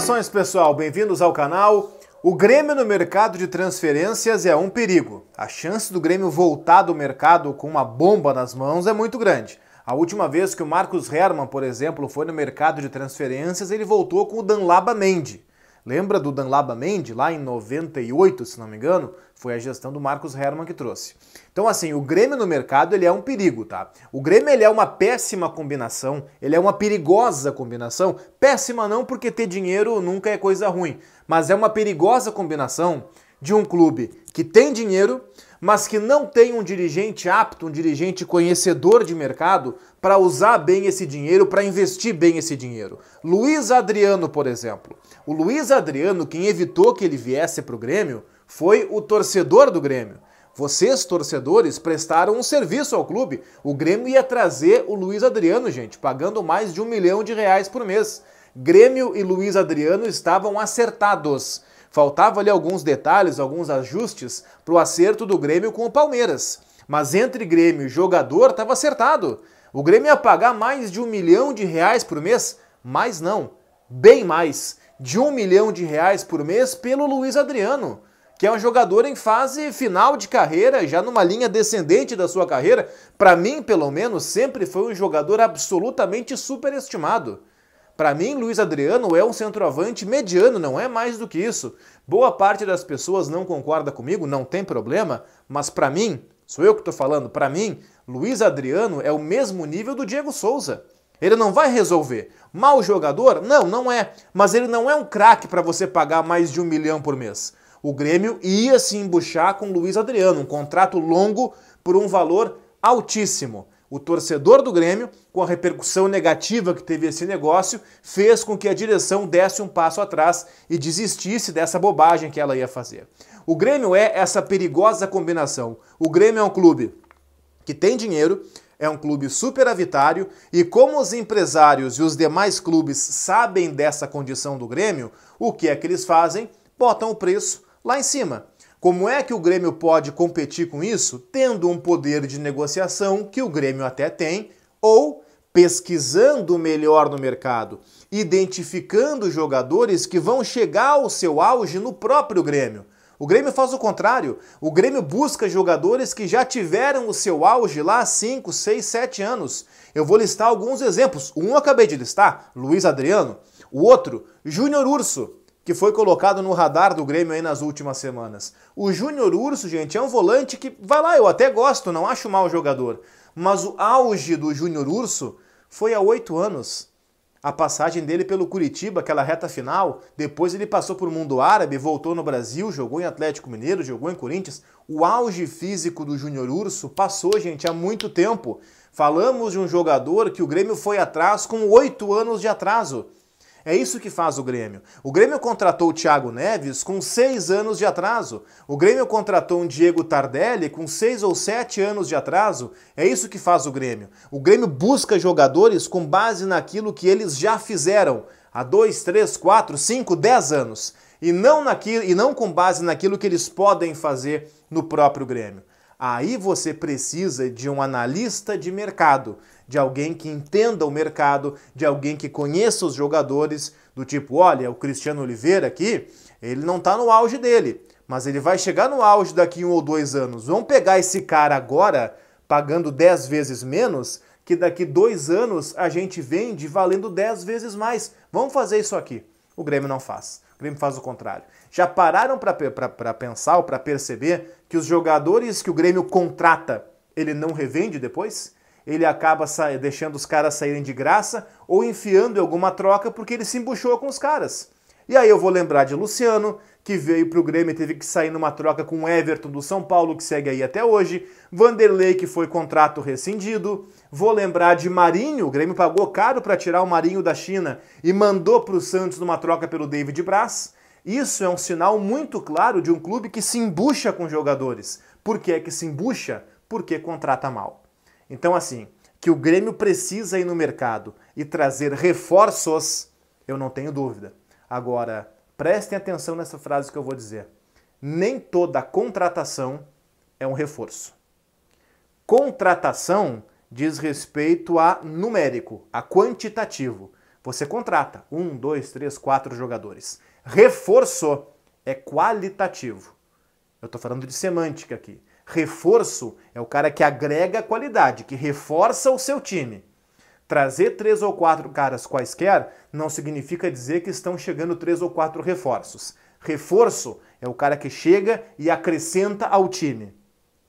Saudações pessoal, bem-vindos ao canal. O Grêmio no mercado de transferências é um perigo. A chance do Grêmio voltar do mercado com uma bomba nas mãos é muito grande. A última vez que o Marcos Herman, por exemplo, foi no mercado de transferências, ele voltou com o Danlaba Mendy. Lembra do Danlaba Mendy, lá em 98, se não me engano? Foi a gestão do Marcos Herman que trouxe. Então, assim, o Grêmio no mercado, ele é um perigo, tá? O Grêmio, ele é uma péssima combinação, ele é uma perigosa combinação. Péssima não, porque ter dinheiro nunca é coisa ruim, mas é uma perigosa combinação de um clube que tem dinheiro mas que não tem um dirigente apto, um dirigente conhecedor de mercado para usar bem esse dinheiro, para investir bem esse dinheiro. Luiz Adriano, por exemplo. O Luiz Adriano, quem evitou que ele viesse para o Grêmio, foi o torcedor do Grêmio. Vocês, torcedores, prestaram um serviço ao clube. O Grêmio ia trazer o Luiz Adriano, gente, pagando mais de um milhão de reais por mês. Grêmio e Luiz Adriano estavam acertados. Faltava ali alguns detalhes, alguns ajustes para o acerto do Grêmio com o Palmeiras. Mas entre Grêmio e jogador estava acertado. O Grêmio ia pagar mais de um milhão de reais por mês? Mas não, bem mais. De um milhão de reais por mês pelo Luiz Adriano que é um jogador em fase final de carreira, já numa linha descendente da sua carreira, para mim, pelo menos, sempre foi um jogador absolutamente superestimado. Para mim, Luiz Adriano é um centroavante mediano, não é mais do que isso. Boa parte das pessoas não concorda comigo, não tem problema, mas para mim, sou eu que estou falando, para mim, Luiz Adriano é o mesmo nível do Diego Souza. Ele não vai resolver. Mal jogador? Não, não é. Mas ele não é um craque para você pagar mais de um milhão por mês. O Grêmio ia se embuchar com Luiz Adriano, um contrato longo por um valor altíssimo. O torcedor do Grêmio, com a repercussão negativa que teve esse negócio, fez com que a direção desse um passo atrás e desistisse dessa bobagem que ela ia fazer. O Grêmio é essa perigosa combinação. O Grêmio é um clube que tem dinheiro, é um clube superavitário e como os empresários e os demais clubes sabem dessa condição do Grêmio, o que é que eles fazem? Botam o preço lá em cima. Como é que o Grêmio pode competir com isso? Tendo um poder de negociação que o Grêmio até tem, ou pesquisando melhor no mercado, identificando jogadores que vão chegar ao seu auge no próprio Grêmio. O Grêmio faz o contrário. O Grêmio busca jogadores que já tiveram o seu auge lá há 5, 6, 7 anos. Eu vou listar alguns exemplos. Um eu acabei de listar, Luiz Adriano. O outro, Júnior Urso que foi colocado no radar do Grêmio aí nas últimas semanas. O Júnior Urso, gente, é um volante que, vai lá, eu até gosto, não acho mal jogador, mas o auge do Júnior Urso foi há oito anos. A passagem dele pelo Curitiba, aquela reta final, depois ele passou por Mundo Árabe, voltou no Brasil, jogou em Atlético Mineiro, jogou em Corinthians. O auge físico do Júnior Urso passou, gente, há muito tempo. Falamos de um jogador que o Grêmio foi atrás com oito anos de atraso. É isso que faz o Grêmio. O Grêmio contratou o Thiago Neves com seis anos de atraso. O Grêmio contratou um Diego Tardelli com seis ou sete anos de atraso. É isso que faz o Grêmio. O Grêmio busca jogadores com base naquilo que eles já fizeram há dois, três, quatro, cinco, dez anos. E não, naquilo, e não com base naquilo que eles podem fazer no próprio Grêmio. Aí você precisa de um analista de mercado, de alguém que entenda o mercado, de alguém que conheça os jogadores, do tipo, olha, o Cristiano Oliveira aqui, ele não está no auge dele, mas ele vai chegar no auge daqui um ou dois anos. Vamos pegar esse cara agora, pagando 10 vezes menos, que daqui dois anos a gente vende valendo 10 vezes mais. Vamos fazer isso aqui. O Grêmio não faz. Grêmio faz o contrário. Já pararam para pensar ou para perceber que os jogadores que o Grêmio contrata, ele não revende depois? Ele acaba deixando os caras saírem de graça ou enfiando em alguma troca porque ele se embuchou com os caras. E aí eu vou lembrar de Luciano, que veio para o Grêmio e teve que sair numa troca com o Everton do São Paulo, que segue aí até hoje. Vanderlei, que foi contrato rescindido. Vou lembrar de Marinho, o Grêmio pagou caro para tirar o Marinho da China e mandou para o Santos numa troca pelo David Braz. Isso é um sinal muito claro de um clube que se embucha com jogadores. Por que é que se embucha? Porque contrata mal. Então, assim, que o Grêmio precisa ir no mercado e trazer reforços, eu não tenho dúvida. Agora, Prestem atenção nessa frase que eu vou dizer. Nem toda contratação é um reforço. Contratação diz respeito a numérico, a quantitativo. Você contrata um, dois, três, quatro jogadores. Reforço é qualitativo. Eu estou falando de semântica aqui. Reforço é o cara que agrega qualidade, que reforça o seu time. Trazer três ou quatro caras quaisquer não significa dizer que estão chegando três ou quatro reforços. Reforço é o cara que chega e acrescenta ao time.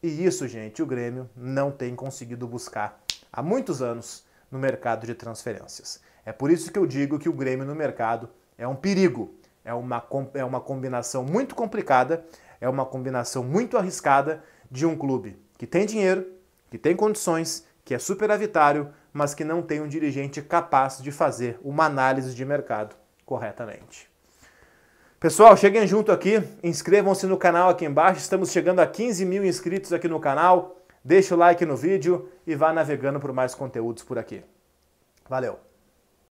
E isso, gente, o Grêmio não tem conseguido buscar há muitos anos no mercado de transferências. É por isso que eu digo que o Grêmio no mercado é um perigo. É uma, é uma combinação muito complicada, é uma combinação muito arriscada de um clube que tem dinheiro, que tem condições, que é superavitário, mas que não tem um dirigente capaz de fazer uma análise de mercado corretamente. Pessoal, cheguem junto aqui, inscrevam-se no canal aqui embaixo, estamos chegando a 15 mil inscritos aqui no canal. Deixe o like no vídeo e vá navegando por mais conteúdos por aqui. Valeu!